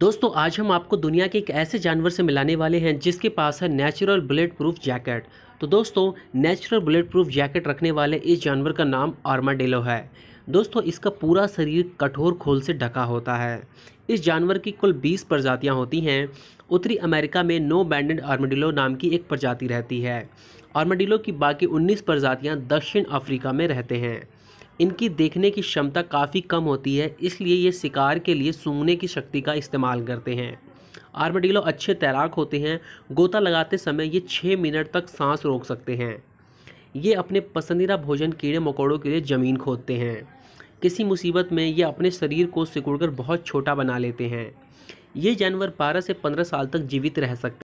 दोस्तों आज हम आपको दुनिया के एक ऐसे जानवर से मिलाने वाले हैं जिसके पास है नेचुरल बुलेट प्रूफ जैकेट तो दोस्तों नेचुरल बुलेट प्रूफ जैकेट रखने वाले इस जानवर का नाम आर्माडेलो है दोस्तों इसका पूरा शरीर कठोर खोल से ढका होता है इस जानवर की कुल 20 प्रजातियां होती हैं उत्तरी अमेरिका में नो बैंडेड आर्मेडिलो नाम की एक प्रजाति रहती है आर्मेडिलो की बाकी 19 प्रजातियां दक्षिण अफ्रीका में रहते हैं इनकी देखने की क्षमता काफ़ी कम होती है इसलिए ये शिकार के लिए सूंघने की शक्ति का इस्तेमाल करते हैं आर्मेडिलो अच्छे तैराक होते हैं गोता लगाते समय ये छः मिनट तक सांस रोक सकते हैं ये अपने पसंदीदा भोजन कीड़े मकोड़ों के लिए ज़मीन खोदते हैं किसी मुसीबत में ये अपने शरीर को सिकुड़कर बहुत छोटा बना लेते हैं ये जानवर 12 से 15 साल तक जीवित रह सकते हैं